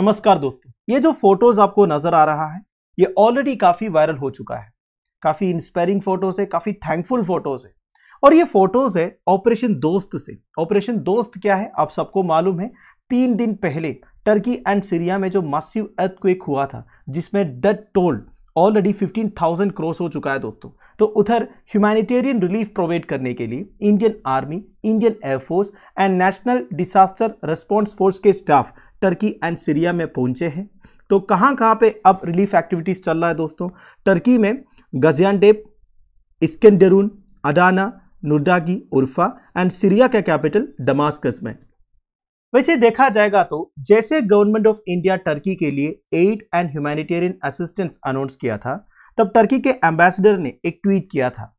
नमस्कार दोस्तों ये जो फोटोज आपको नजर आ रहा है ये ऑलरेडी काफी वायरल हो चुका है काफी इंस्पायरिंग फोटोज है काफी थैंकफुल फोटोज है और ये फोटोज है ऑपरेशन दोस्त से ऑपरेशन दोस्त क्या है आप सबको मालूम है तीन दिन पहले टर्की एंड सीरिया में जो मासिव अर्थक्वेक हुआ था जिसमें डेथ टोल ऑलरेडी 15,000 क्रॉस हो चुका है दोस्तों तो उधर ह्यूमैनिटेरियन रिलीफ प्रोवाइड करने के लिए Indian army Indian air force and national disaster response force के स्टाफ टर्की एंड सीरिया में पहुंचे हैं तो कहाँ कहाँ पे अब रिलीफ एक्टिविटीज़ चल रहा है दोस्तों टर्की में डेप Iskenderun Adana Nurdagi Urfa and Syria का कैपिटल डमास्कस में वैसे देखा जाएगा तो जैसे गवर्नमेंट ऑफ इंडिया टर्की के लिए aid and humanitarian assistance announce किया था तब टर्की के एम्बेसडर ने एक ट्वीट किया था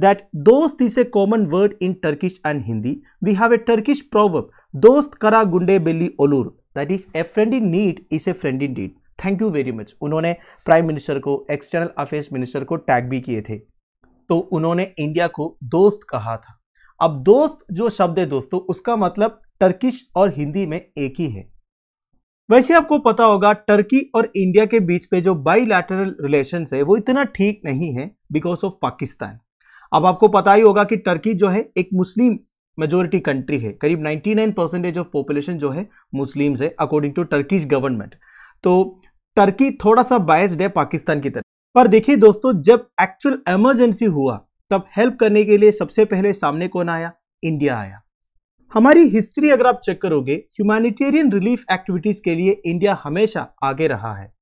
दैट दोस्त is a common word in Turkish and Hindi we have a Turkish proverb दोस्त करा गुंडे बेली ओलूर that is a friend in need is a friend in deed thank you very much उन्होंने प्राइम मिनिस्टर को एक्सटर्नल अफेयर्स मिनिस्टर को tag भी किए थे तो उन्होंने इंडिया को दोस्त कहा था अब दोस्त जो शब्द है दोस्तों उसका मतलब टर्किश और हिंदी में एक ही है वैसे आपको पता होगा टर्की और इंडिया के बीच पे जो बाईलैटरल रिलेशन है वो इतना ठीक नहीं है बिकॉज ऑफ पाकिस्तान अब आपको पता ही होगा कि टर्की जो है एक मुस्लिम मेजोरिटी कंट्री है करीब 99 परसेंटेज ऑफ पॉपुलेशन जो है मुस्लिम्स है अकॉर्डिंग टू टर्किश गवर्नमेंट तो टर्की थोड़ा सा बायस्ड है पाकिस्तान की तरफ पर देखिए दोस्तों जब एक्चुअल इमरजेंसी हुआ तब हेल्प करने के लिए सबसे पहले सामने कौन आया इंडिया आया हमारी हिस्ट्री अगर आप चेक करोगे ह्यूमैनिटेरियन रिलीफ एक्टिविटीज के लिए इंडिया हमेशा आगे रहा है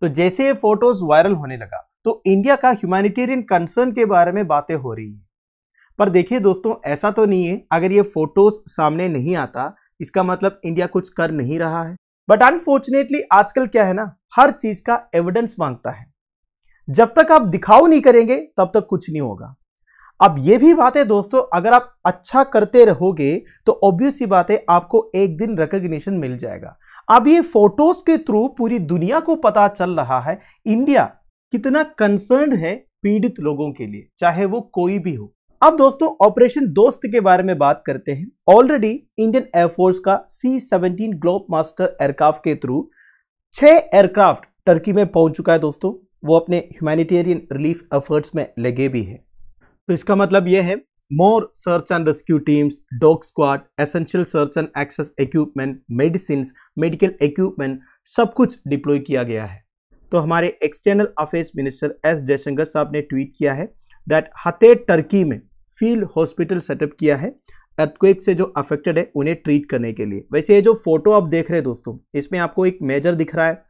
तो जैसे ये फोटोज वायरल होने लगा तो इंडिया का ह्यूमैनिटेरियन कंसर्न के बारे में बातें हो रही है पर देखिए दोस्तों ऐसा तो नहीं है अगर ये फोटोज सामने नहीं आता इसका मतलब इंडिया कुछ कर नहीं रहा है बट अनफॉर्चुनेटली आजकल क्या है ना हर चीज का एविडेंस मांगता है जब तक आप दिखाओ नहीं करेंगे तब तक कुछ नहीं होगा अब ये भी बात है दोस्तों अगर आप अच्छा करते रहोगे तो ऑब्वियस ही बात है आपको एक दिन रिकोगशन मिल जाएगा अब ये फोटोज के थ्रू पूरी दुनिया को पता चल रहा है इंडिया कितना कंसर्न है पीड़ित लोगों के लिए चाहे वो कोई भी हो अब दोस्तों ऑपरेशन दोस्त के बारे में बात करते हैं ऑलरेडी इंडियन एयरफोर्स का C seventeen globemaster aircraft के थ्रू छह एयरक्राफ्ट टर्की में पहुंच चुका है दोस्तों वो अपने ह्यूमैनिटेरियन रिलीफ एफर्ट्स में लगे भी है तो इसका मतलब यह है more search and rescue teams dog squad essential search and access equipment medicine medical equipment सब कुछ डिप्लॉय किया गया है तो हमारे external affairs minister S Jaishankar साहब ने ट्वीट किया है दैट हते टर्की में फील्ड हॉस्पिटल सेटअप किया है अर्थक्वेक से जो अफेक्टेड है उन्हें ट्रीट करने के लिए वैसे ये जो फोटो आप देख रहे हैं दोस्तों इसमें आपको एक मेजर दिख रहा है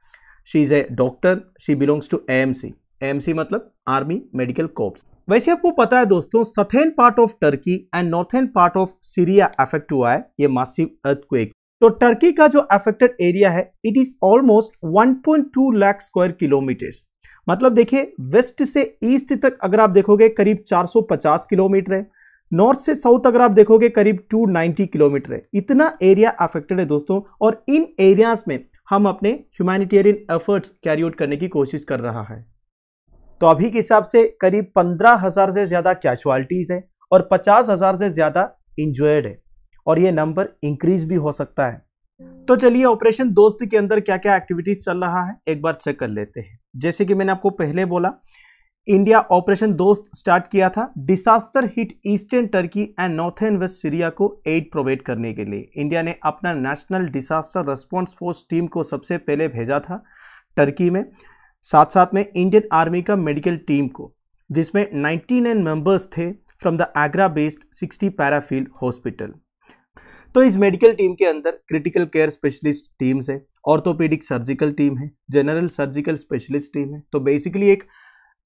she is a doctor she belongs to AMC AMC मतलब आर्मी मेडिकल कोप्स वैसे आपको पता है दोस्तों southern part of Turkey and northern part of Syria affect हुआ है ये मासिव अर्थक्वेक तो टर्की का जो अफेक्टेड एरिया है it is almost 1.2 lakh square kilometres मतलब देखिए वेस्ट से ईस्ट तक अगर आप देखोगे करीब 450 किलोमीटर है नॉर्थ से साउथ अगर आप देखोगे करीब 290 किलोमीटर है इतना एरिया अफेक्टेड है दोस्तों और इन एरियाज में हम अपने ह्यूमैनिटेरियन एफर्ट्स कैरी आउट करने की कोशिश कर रहा है तो अभी के हिसाब से करीब पंद्रह हजार से ज़्यादा कैशुअलिटीज़ है और पचास हजार से ज़्यादा इंजर्ड है और ये नंबर इंक्रीज भी हो सकता है तो चलिए ऑपरेशन दोस्त के अंदर क्या क्या एक्टिविटीज़ चल रहा है एक बार चेक कर लेते हैं जैसे कि मैंने आपको पहले बोला इंडिया ऑपरेशन दोस्त स्टार्ट किया था disaster hit eastern Turkey and northern west Syria को एड प्रोवाइड करने के लिए इंडिया ने अपना national disaster response force team को सबसे पहले भेजा था टर्की में साथ साथ में इंडियन आर्मी का मेडिकल टीम को जिसमें 99 मेंबर्स थे from the Agra based 60 parafield hospital तो इस मेडिकल टीम के अंदर क्रिटिकल केयर स्पेशलिस्ट टीम्स है ऑर्थोपेडिक सर्जिकल टीम है जनरल सर्जिकल स्पेशलिस्ट टीम है तो बेसिकली एक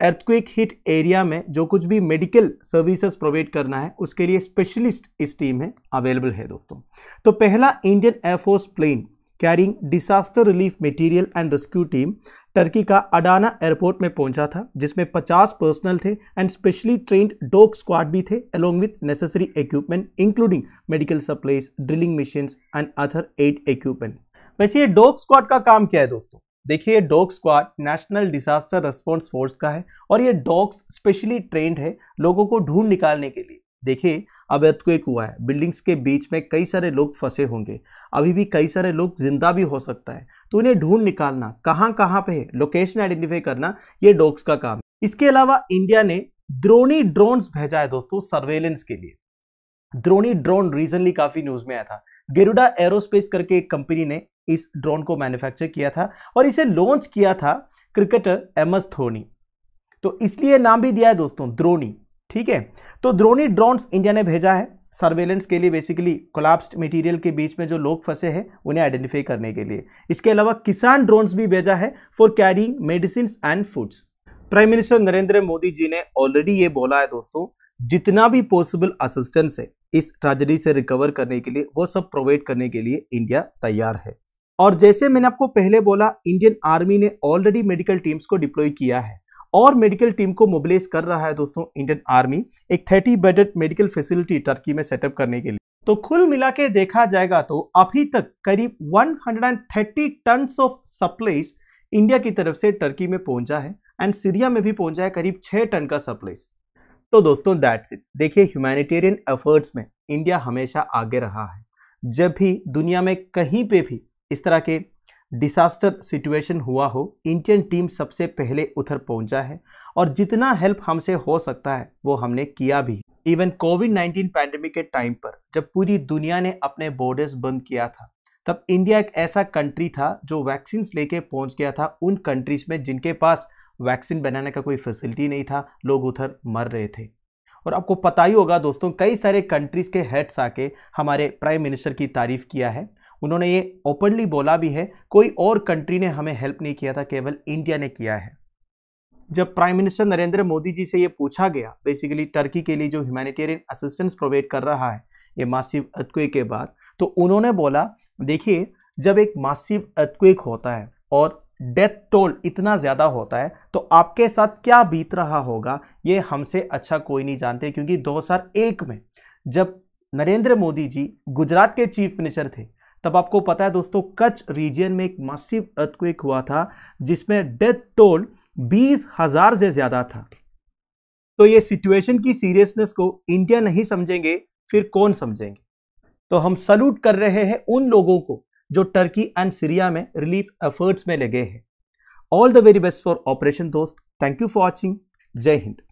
अर्थक्विक हिट एरिया में जो कुछ भी मेडिकल सर्विसेज प्रोवाइड करना है उसके लिए स्पेशलिस्ट इस टीम में अवेलेबल है दोस्तों तो पहला Indian air force plane carrying disaster relief material and rescue team Turkey का अडाना एयरपोर्ट में पहुंचा था जिसमें 50 पर्सनल थे and specially trained dog squad भी थे along with necessary equipment including medical supplies drilling machine and other aid equipment वैसे ये डॉग स्क्वाड का काम क्या है दोस्तों देखिए dog squad national disaster response force का है और ये डॉग्स स्पेशली ट्रेंड है लोगों को ढूंढ निकालने के लिए देखिए अब अर्थक्वेक हुआ है बिल्डिंग्स के बीच में कई सारे लोग फंसे होंगे अभी भी कई सारे लोग जिंदा भी हो सकता है तो उन्हें ढूंढ निकालना कहाँ कहाँ पे है लोकेशन आइडेंटिफाई करना ये डॉग्स का काम है इसके अलावा इंडिया ने द्रोणी ड्रोन्स भेजा है दोस्तों सर्वेलेंस के लिए द्रोणी ड्रोन रिसेंटली काफी न्यूज में आया था गेरुडा एरोस्पेस करके एक कंपनी ने इस ड्रोन को मैन्युफैक्चर किया था और इसे लॉन्च किया था क्रिकेटर एम एस धोनी तो इसलिए नाम भी दिया है दोस्तों द्रोणी ठीक है तो द्रोणी ड्रोन्स इंडिया ने भेजा है सर्वेलेंस के लिए बेसिकली कोलाप्स्ड मटेरियल के बीच में जो लोग फंसे हैं उन्हें आइडेंटिफाई करने के लिए इसके अलावा किसान ड्रोन्स भी भेजा है for carrying medicine and foods prime minister Narendra Modi ji ने ऑलरेडी ये बोला है दोस्तों जितना भी पॉसिबल असिस्टेंस है इस ट्रेजिडी से रिकवर करने के लिए वो सब प्रोवाइड करने के लिए इंडिया तैयार है और जैसे मैंने आपको पहले बोला इंडियन आर्मी ने ऑलरेडी मेडिकल टीम्स को डिप्लॉय किया है और मेडिकल टीम को मोबिलाइज कर रहा है दोस्तों इंडियन आर्मी एक thirty bedded medical facility Turkey में सेटअप करने के लिए तो कुल मिला के देखा जाएगा तो अभी तक करीब 130 टन्स ऑफ सप्लाईज इंडिया की तरफ से टर्की में पहुंचा है एंड सीरिया में भी पहुंचा है करीब 6 टन का सप्लाईज तो दोस्तों दैट्स इट देखिए ह्यूमैनिटेरियन एफर्ट्स में इंडिया हमेशा आगे रहा है जब भी दुनिया में कहीं पे भी इस तरह के डिसास्टर सिचुएशन हुआ हो इंडियन टीम सबसे पहले उधर पहुंचा है और जितना हेल्प हमसे हो सकता है वो हमने किया भी इवन कोविड 19 पैंडमिक के टाइम पर जब पूरी दुनिया ने अपने बॉर्डर्स बंद किया था तब इंडिया एक ऐसा कंट्री था जो वैक्सीन लेके पहुंच गया था उन कंट्रीज में जिनके पास वैक्सीन बनाने का कोई फैसिलिटी नहीं था लोग उधर मर रहे थे और आपको पता ही होगा दोस्तों कई सारे कंट्रीज़ के हेड्स आके हमारे प्राइम मिनिस्टर की तारीफ़ किया है उन्होंने ये ओपनली बोला भी है कोई और कंट्री ने हमें हेल्प नहीं किया था केवल इंडिया ने किया है जब प्राइम मिनिस्टर नरेंद्र मोदी जी से ये पूछा गया बेसिकली टर्की के लिए जो ह्यूमैनिटेरियन असिस्टेंस प्रोवाइड कर रहा है ये मासिव अतक्वे के बाद तो उन्होंने बोला देखिए जब एक मासिव अतक्वेक होता है और डेथ टोल इतना ज़्यादा होता है तो आपके साथ क्या बीत रहा होगा ये हमसे अच्छा कोई नहीं जानते क्योंकि 2001 में जब नरेंद्र मोदी जी गुजरात के चीफ मिनिस्टर थे तब आपको पता है दोस्तों कच्छ रीजन में एक मासिव अर्थक्वेक हुआ था जिसमें डेथ टोल बीस हजार से ज्यादा था तो ये सिचुएशन की सीरियसनेस को इंडिया नहीं समझेंगे फिर कौन समझेंगे तो हम सल्यूट कर रहे हैं उन लोगों को जो टर्की एंड सीरिया में रिलीफ एफर्ट्स में लगे हैं all the very best for operation दोस्त thank you for watching Jai Hind